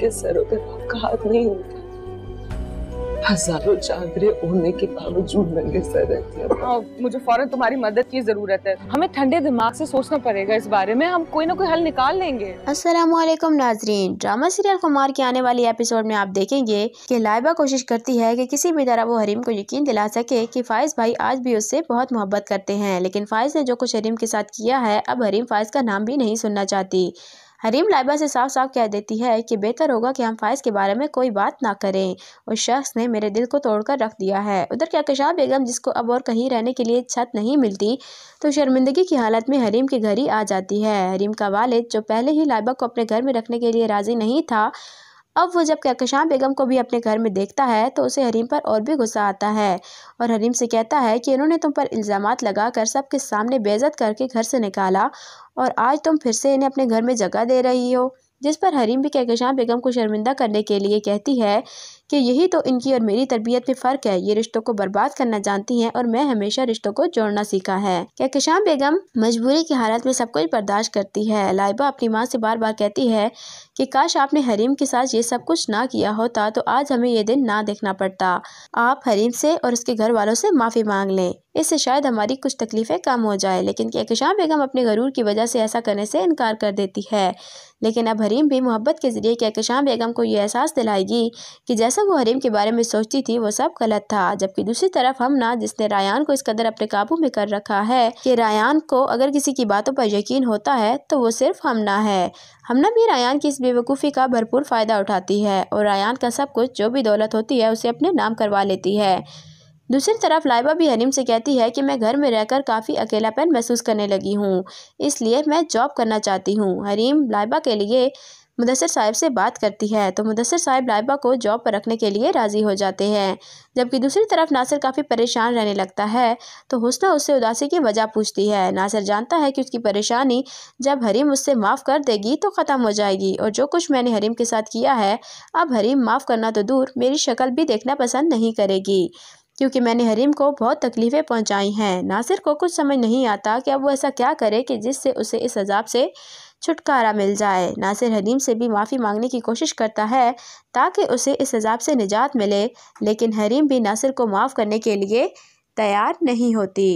के सरों पर आपका हाथ नहीं होता हजारों चादरे ओढ़ने के बावजूद नंगे सर रहती है मुझे फौरन तुम्हारी मदद की जरूरत है हमें ठंडे दिमाग से सोचना पड़ेगा इस बारे में हम कोई ना कोई हल निकाल लेंगे अस्सलाम वालेकुम नाजरीन ड्रामा सीरियल कुमार के आने वाली एपिसोड में आप देखेंगे कि लाइबा कोशिश करती है कि किसी भी तरह वो हरीम को यकीन दिला सके कि फाइज भाई आज भी उससे बहुत मोहब्बत करते हैं लेकिन फाइज ने जो कुछ हरीम के साथ किया है अब हरीम फाइज का नाम भी नहीं सुनना चाहती हरीम लाइबा से साफ साफ कह देती है कि बेहतर होगा कि हम फाइज के बारे में कोई बात ना करें उस शख्स ने मेरे दिल को तोड़कर रख दिया है उधर क्या बेगम जिसको अब और कहीं रहने के लिए छत नहीं मिलती तो शर्मिंदगी की हालत में हरीम के घर ही आ जाती है हरीम का वालिद जो पहले ही लाइबा को अपने घर में रखने के लिए राज़ी नहीं था अब वो जब कहकशां बेगम को भी अपने घर में देखता है तो उसे हरीम पर और भी गुस्सा आता है और हरीम से कहता है कि इन्होंने तुम पर इल्ज़ाम लगाकर सबके सामने बेज़त करके घर से निकाला और आज तुम फिर से इन्हें अपने घर में जगह दे रही हो जिस पर हरीम भी कहकशां बेगम को शर्मिंदा करने के लिए कहती है कि यही तो इनकी और मेरी तरबियत में फ़र्क है ये रिश्तों को बर्बाद करना जानती हैं और मैं हमेशा रिश्तों को जोड़ना सीखा है कहकशां बेगम मजबूरी की हालत में सब कुछ बर्दाश्त करती है लाइबा अपनी माँ से बार बार कहती है कि काश आपने हरीम के साथ ये सब कुछ ना किया होता तो आज हमें ये दिन ना देखना पड़ता आप हरीम से और उसके घर वालों से माफ़ी मांग लें इससे शायद हमारी कुछ तकलीफ़ें कम हो जाए लेकिन कहकशां बेगम अपने गरूर की वजह से ऐसा करने से इनकार कर देती है लेकिन अब हरीम भी मोहब्बत के ज़रिए कहकशां बेगम को यह एहसास दिलाएगी कि जैसा वो हरीम के बारे में सोचती थी वो सब गलत था जबकि दूसरी तरफ हम ना जिसने रायान को इस कदर अपने काबू में कर रखा है कि रायान को अगर किसी की बातों पर यकीन होता है तो वो सिर्फ हमना है हमना भी रायान की इस बेवकूफ़ी का भरपूर फ़ायदा उठाती है और रायान का सब कुछ जो भी दौलत होती है उसे अपने नाम करवा लेती है दूसरी तरफ लाइबा भी हनीम से कहती है कि मैं घर में रहकर काफ़ी अकेलापन महसूस करने लगी हूँ इसलिए मैं जॉब करना चाहती हूँ हरीम लाइबा के लिए मुदसर साहिब से बात करती है तो मुदसर साहिब लाइबा को जॉब पर रखने के लिए राज़ी हो जाते हैं जबकि दूसरी तरफ नासिर काफ़ी परेशान रहने लगता है तो हुसना उससे उदासी की वजह पूछती है नासिर जानता है कि उसकी परेशानी जब हरीम उससे माफ़ कर देगी तो ख़त्म हो जाएगी और जो कुछ मैंने हरीम के साथ किया है अब हरीम माफ़ करना तो दूर मेरी शक्ल भी देखना पसंद नहीं करेगी क्योंकि मैंने हरीम को बहुत तकलीफ़ें पहुंचाई हैं नासिर को कुछ समझ नहीं आता कि अब वो ऐसा क्या करे कि जिससे उसे इस अजाब से छुटकारा मिल जाए नासिर हरीम से भी माफ़ी मांगने की कोशिश करता है ताकि उसे इस अजाब से निजात मिले लेकिन हरीम भी नासिर को माफ़ करने के लिए तैयार नहीं होती